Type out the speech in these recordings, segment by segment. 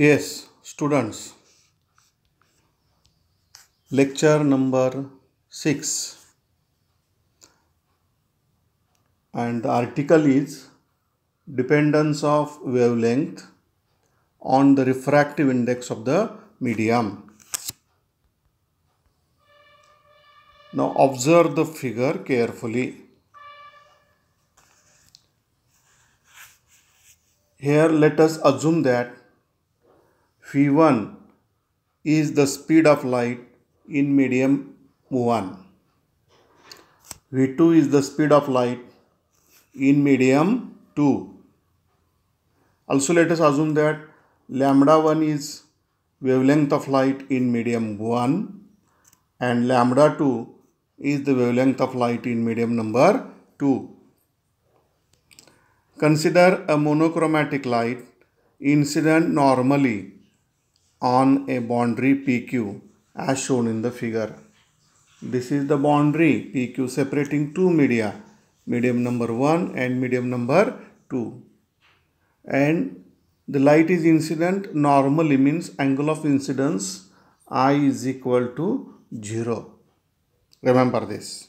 Yes, students. Lecture number 6. And the article is Dependence of Wavelength on the Refractive Index of the Medium. Now observe the figure carefully. Here let us assume that V 1 is the speed of light in medium 1. V2 is the speed of light in medium 2. Also let us assume that lambda 1 is wavelength of light in medium 1 and lambda 2 is the wavelength of light in medium number 2. Consider a monochromatic light incident normally on a boundary PQ as shown in the figure. This is the boundary PQ separating two media, medium number 1 and medium number 2. And the light is incident normally means angle of incidence I is equal to 0. Remember this.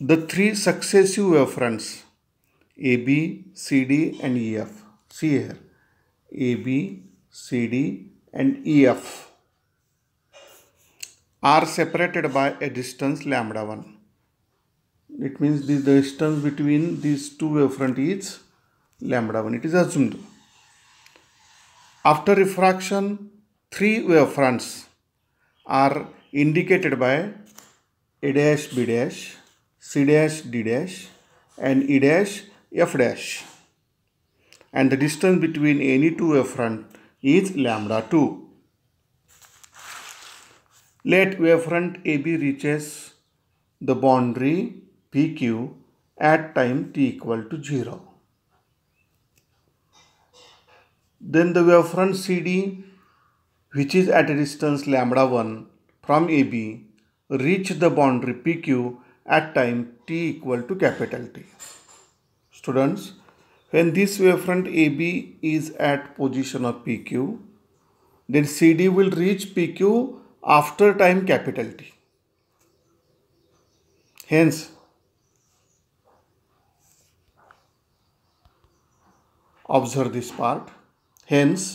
The three successive wavefronts AB, CD and EF See here, AB, CD and EF are separated by a distance lambda 1. It means the distance between these two wavefront is lambda 1. It is assumed. After refraction, three wavefronts are indicated by A dash, B dash, C dash, D dash and E dash, F dash and the distance between any two wavefront is lambda 2. Let wavefront AB reaches the boundary PQ at time t equal to 0. Then the wavefront CD which is at a distance lambda 1 from AB reach the boundary PQ at time t equal to capital T. Students, when this wavefront AB is at position of PQ, then CD will reach PQ after time capital T. Hence, observe this part. Hence,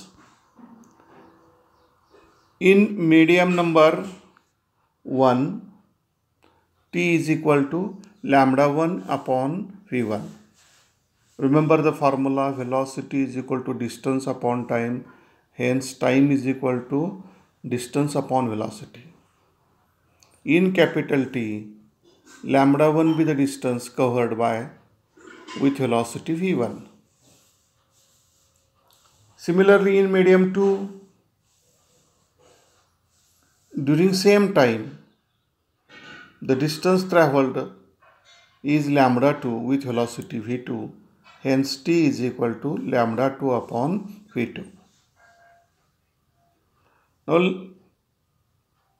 in medium number 1, T is equal to lambda 1 upon V1. Remember the formula velocity is equal to distance upon time. Hence time is equal to distance upon velocity. In capital T, lambda 1 be the distance covered by with velocity v1. Similarly in medium 2, during same time, the distance travelled is lambda 2 with velocity v2 Hence T is equal to lambda 2 upon V2. Now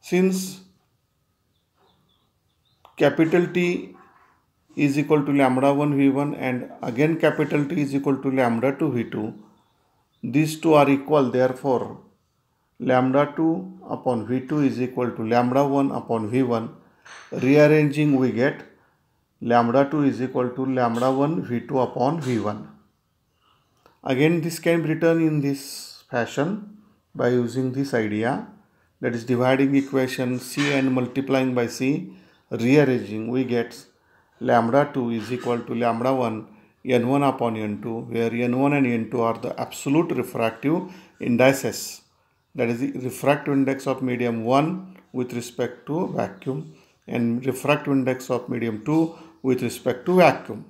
since capital T is equal to lambda 1 V1 and again capital T is equal to lambda 2 V2, these two are equal therefore lambda 2 upon V2 is equal to lambda 1 upon V1. Rearranging we get lambda 2 is equal to lambda 1 v2 upon v1. Again this can be written in this fashion by using this idea that is dividing equation c and multiplying by c rearranging we get lambda 2 is equal to lambda 1 n1 upon n2 where n1 and n2 are the absolute refractive indices that is the refractive index of medium 1 with respect to vacuum and refractive index of medium 2 with respect to vacuum.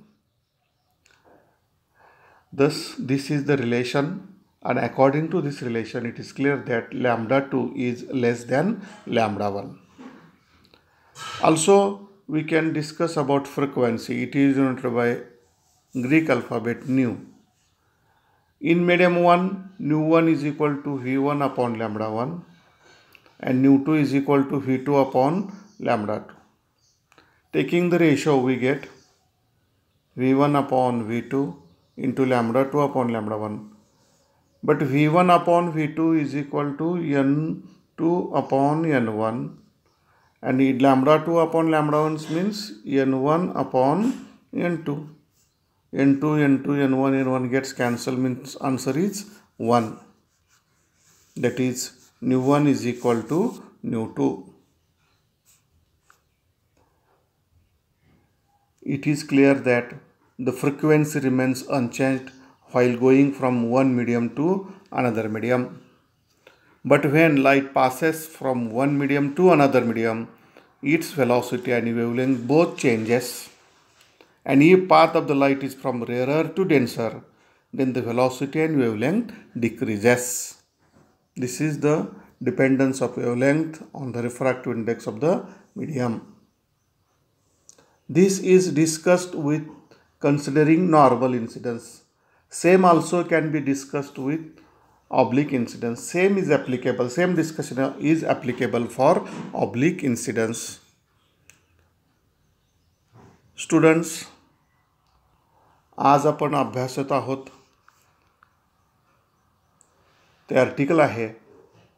Thus, this is the relation and according to this relation, it is clear that lambda 2 is less than lambda 1. Also, we can discuss about frequency. It is denoted by Greek alphabet nu. In medium 1, nu 1 is equal to V1 upon lambda 1 and nu 2 is equal to V2 upon lambda 2. Taking the ratio we get V1 upon V2 into lambda 2 upon lambda 1. But V1 upon V2 is equal to N2 upon N1 and lambda 2 upon lambda 1 means N1 upon N2. N2, N2, N1, N1 gets cancelled means answer is 1. That is nu1 is equal to nu2. it is clear that the frequency remains unchanged while going from one medium to another medium. But when light passes from one medium to another medium, its velocity and wavelength both changes. And if path of the light is from rarer to denser, then the velocity and wavelength decreases. This is the dependence of wavelength on the refractive index of the medium. This is discussed with considering normal incidence. Same also can be discussed with oblique incidence. Same is applicable. Same discussion is applicable for oblique incidence. Students, आज आपण अभ्यासत आहोत ते article आहे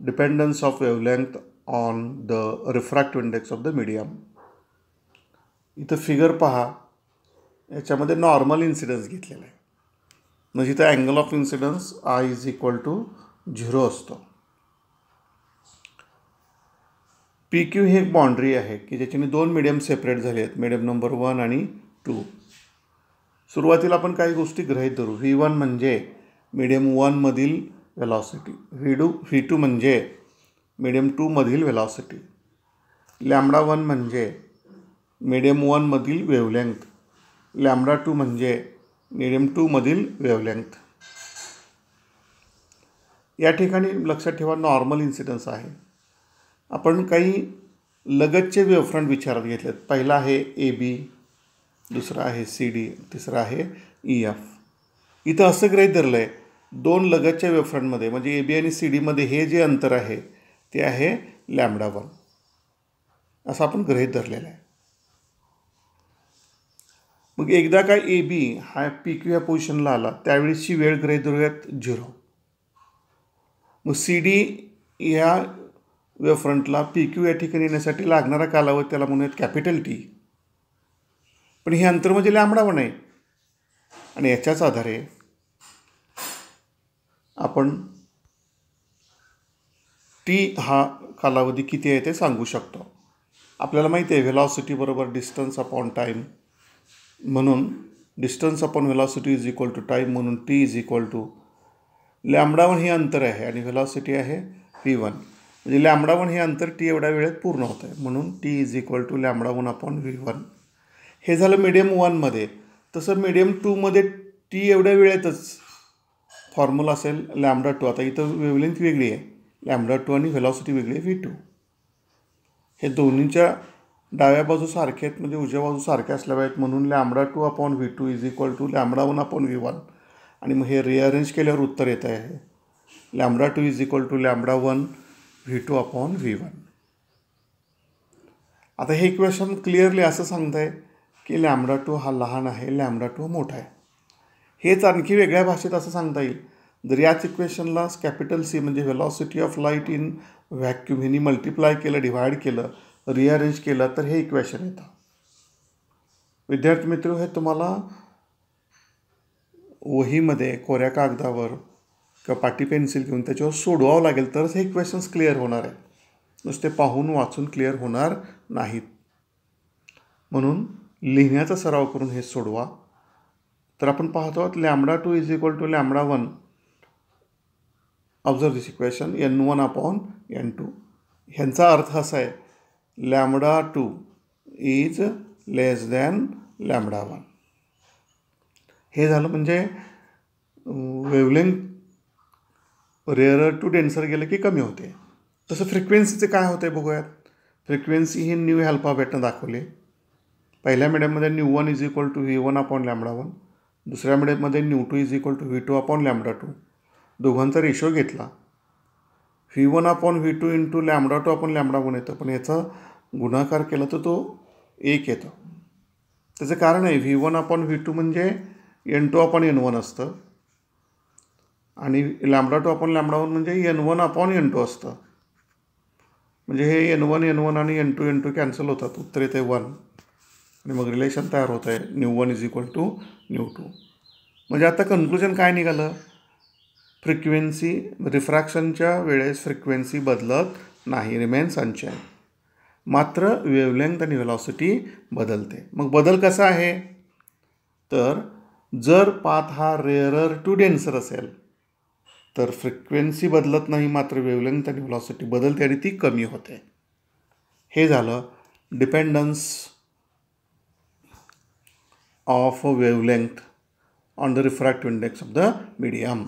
dependence of wavelength on the refractive index of the medium इथं figure पहा याच्यामध्ये normal incidence घेतलेला आहे म्हणजे इथं angle of incidence I is equal to zero असतो पी क्यू ही एक बाउंड्री आहे की ज्याच्याने दोन मीडियम सेपरेट झाले आहेत मीडियम नंबर वन आणि टू सुरुवातीला आपण काही गोष्टी ग्रहित धरू व्ही वन म्हणजे मिडियम वनमधील velocity V two V two म्हणजे मिडियम टूमधील व्हेलॉसिटी लॅमडा वन म्हणजे मिडियम वनमधील वेवलेंथ लॅमडा टू म्हणजे मिडियम टूमधील वेवलेंथ या ठिकाणी लक्षात ठेवा नॉर्मल इन्सिडन्स आहे आपण काही लगतचे वेवफ्रंट विचारात घेतलेत पहिला आहे ए बी दुसरा आहे सी डी तिसरा आहे ई e, एफ इथं असं ग्रहित धरलं आहे दोन लगतच्या वेवफ्रंटमध्ये म्हणजे ए बी आणि सी डीमध्ये हे जे अंतर आहे ते आहे लॅमडा वन असं आपण गृहित धरलेलं आहे मग एकदा काय ए बी हा पी क्यू या पोझिशनला आला त्यावेळेसची वेळ ग्रहित झिरो मग सी डी या फ्रंटला पी क्यू या ठिकाणी येण्यासाठी लागणारा कालावधी त्याला म्हणूयात कॅपिटल टी पण हे अंतर म्हणजे पण आहे आणि याच्याच आधारे आपण टी हा कालावधी किती आहे ते सांगू शकतो आपल्याला माहिती आहे व्हेलॉसिटी बरोबर डिस्टन्स अपॉन टाईम म्हणून distance upon velocity is equal to time म्हणून T is equal to lambda one हे अंतर आहे आणि व्हेलॉसिटी आहे वी वन म्हणजे लॅमडा वन हे अंतर टी एवढ्या वेळेत पूर्ण होत आहे म्हणून T is equal to lambda one upon V one हे झालं मिडियम वनमध्ये तसं मिडियम टूमध्ये टी एवढ्या वेळेतच फॉर्म्युला असेल लॅमडा टू आता इथं वेवलेंथ वेगळी आहे लॅमडा टू आणि व्हेलॉसिटी वेगळी आहे व्ही टू हे दोन्हीच्या डाव्या बाजू सारखे आहेत म्हणजे उजव्या बाजू सारख्या असल्या पाहिजेत म्हणून lambda two upon V two is equal to lambda one upon V one आणि मग हे रिअरेंज केल्यावर उत्तर येत आहे lambda two is equal to lambda one V two upon V one आता हे इक्वेशन क्लिअरली असं सांगत आहे की लॅमडा टू हा लहान आहे लॅमडा टू मोठा आहे हेच आणखी वेगळ्या भाषेत असं सांगता येईल जर याच इक्वेशनला कॅपिटल सी म्हणजे velocity of light in vacuum ह्यांनी मल्टिप्लाय केलं डिव्हाइड केलं रिअरेंज केला तर हे इक्वेशन येतं विद्यार्थी मित्र हे तुम्हाला वहीमध्ये कोऱ्या कागदावर किंवा पाटी पेन्सिल घेऊन त्याच्यावर सोडवावं लागेल तरच हे इक्वेशन्स क्लिअर होणार आहेत नुसते पाहून वाचून क्लिअर होणार नाहीत म्हणून लिहिण्याचा सराव करून हे सोडवा तर आपण पाहतो आहोत lambda two is equal to lambda one observe this equation N one upon N two ह्यांचा अर्थ असा आहे lambda two is less than lambda one हे झालं म्हणजे वेवलेंथ रेअर टू डेन्सर गेलं की कमी होते तसं फ्रिक्वेन्सीचे काय होते बघूयात फ्रिक्वेन्सी ही न्यू हॅल्फाबेटनं दाखवली पहिल्या मिडियममध्ये nu one is equal to V one upon lambda one दुसऱ्या मिडियममध्ये nu two is equal to V two upon lambda two दोघांचा रेशो घेतला V one upon V two into lambda two आपण lambda one येतं पण याचा गुणाकार केला तर तो एक येतो त्याचं कारण आहे V one upon V two म्हणजे N two upon N one असतं आणि lambda two upon lambda one म्हणजे N one upon N two असतं म्हणजे हे एन वन एन वन आणि N two N two cancel होतात उत्तर येते वन आणि मग रिलेशन तयार होत आहे nu one is equal to nu two म्हणजे आता कन्क्लुजन काय निघालं फ्रिक्वेन्सी रिफ्रॅक्शनच्या वेळेस फ्रिक्वेन्सी बदलत नाही रिमेन्स अनचेन मात्र वेवलेंथ आणि व्हेलॉसिटी बदलते मग बदल कसा आहे तर जर पाथ हा रेअरर टू डेन्सर असेल तर फ्रिक्वेन्सी बदलत नाही मात्र वेवलेंथ आणि व्हेलॉसिटी बदलते आणि ती कमी होते हे झालं dependence of wavelength on the refractive index of the medium